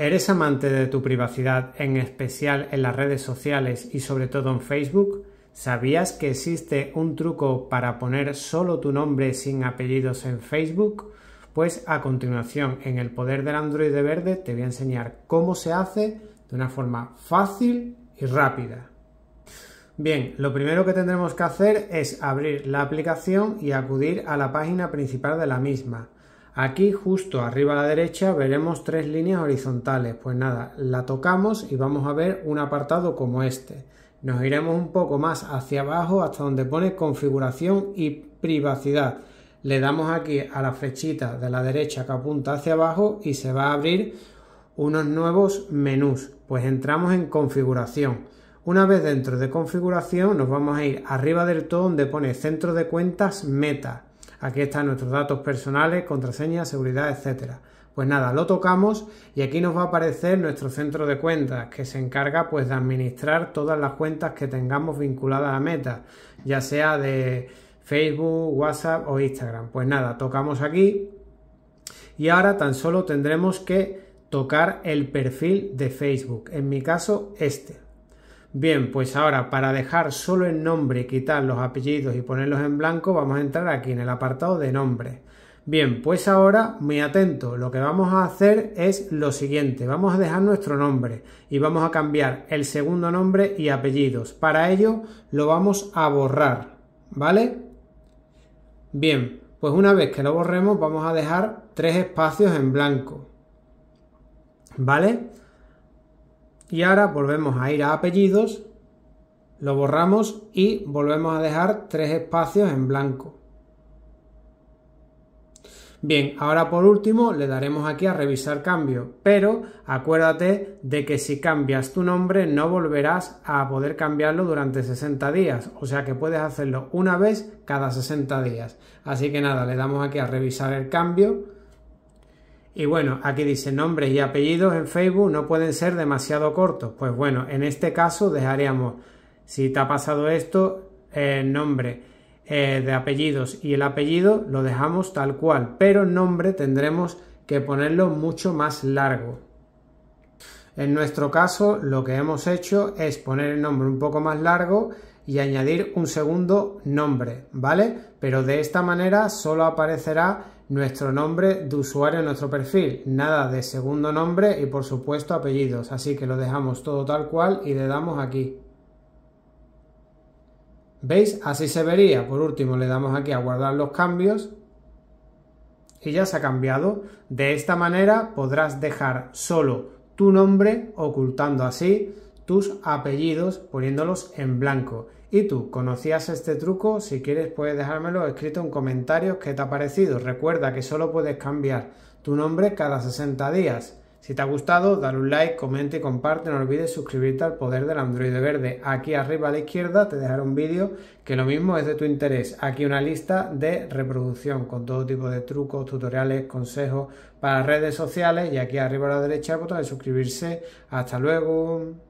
¿Eres amante de tu privacidad, en especial en las redes sociales y sobre todo en Facebook? ¿Sabías que existe un truco para poner solo tu nombre sin apellidos en Facebook? Pues a continuación, en el poder del Android verde, te voy a enseñar cómo se hace de una forma fácil y rápida. Bien, lo primero que tendremos que hacer es abrir la aplicación y acudir a la página principal de la misma. Aquí justo arriba a la derecha veremos tres líneas horizontales. Pues nada, la tocamos y vamos a ver un apartado como este. Nos iremos un poco más hacia abajo hasta donde pone configuración y privacidad. Le damos aquí a la flechita de la derecha que apunta hacia abajo y se va a abrir unos nuevos menús. Pues entramos en configuración. Una vez dentro de configuración nos vamos a ir arriba del todo donde pone centro de cuentas meta Aquí están nuestros datos personales, contraseña, seguridad, etcétera. Pues nada, lo tocamos y aquí nos va a aparecer nuestro centro de cuentas que se encarga pues de administrar todas las cuentas que tengamos vinculadas a Meta, ya sea de Facebook, WhatsApp o Instagram. Pues nada, tocamos aquí y ahora tan solo tendremos que tocar el perfil de Facebook, en mi caso este, Bien, pues ahora para dejar solo el nombre, quitar los apellidos y ponerlos en blanco, vamos a entrar aquí en el apartado de nombre. Bien, pues ahora, muy atento, lo que vamos a hacer es lo siguiente, vamos a dejar nuestro nombre y vamos a cambiar el segundo nombre y apellidos. Para ello lo vamos a borrar, ¿vale? Bien, pues una vez que lo borremos vamos a dejar tres espacios en blanco, ¿vale? Y ahora volvemos a ir a apellidos, lo borramos y volvemos a dejar tres espacios en blanco. Bien, ahora por último le daremos aquí a revisar cambio, pero acuérdate de que si cambias tu nombre no volverás a poder cambiarlo durante 60 días, o sea que puedes hacerlo una vez cada 60 días. Así que nada, le damos aquí a revisar el cambio y bueno, aquí dice nombres y apellidos en Facebook no pueden ser demasiado cortos. Pues bueno, en este caso dejaríamos, si te ha pasado esto, el eh, nombre eh, de apellidos y el apellido lo dejamos tal cual, pero nombre tendremos que ponerlo mucho más largo. En nuestro caso, lo que hemos hecho es poner el nombre un poco más largo y añadir un segundo nombre, ¿vale? Pero de esta manera solo aparecerá nuestro nombre de usuario en nuestro perfil, nada de segundo nombre y por supuesto apellidos, así que lo dejamos todo tal cual y le damos aquí. ¿Veis? Así se vería. Por último le damos aquí a guardar los cambios y ya se ha cambiado. De esta manera podrás dejar solo tu nombre ocultando así tus apellidos poniéndolos en blanco ¿Y tú conocías este truco? Si quieres puedes dejármelo escrito en comentarios qué te ha parecido. Recuerda que solo puedes cambiar tu nombre cada 60 días. Si te ha gustado, dale un like, comenta y comparte. No olvides suscribirte al Poder del Android Verde. Aquí arriba a la izquierda te dejaré un vídeo que lo mismo es de tu interés. Aquí una lista de reproducción con todo tipo de trucos, tutoriales, consejos para redes sociales. Y aquí arriba a la derecha el botón de suscribirse. Hasta luego.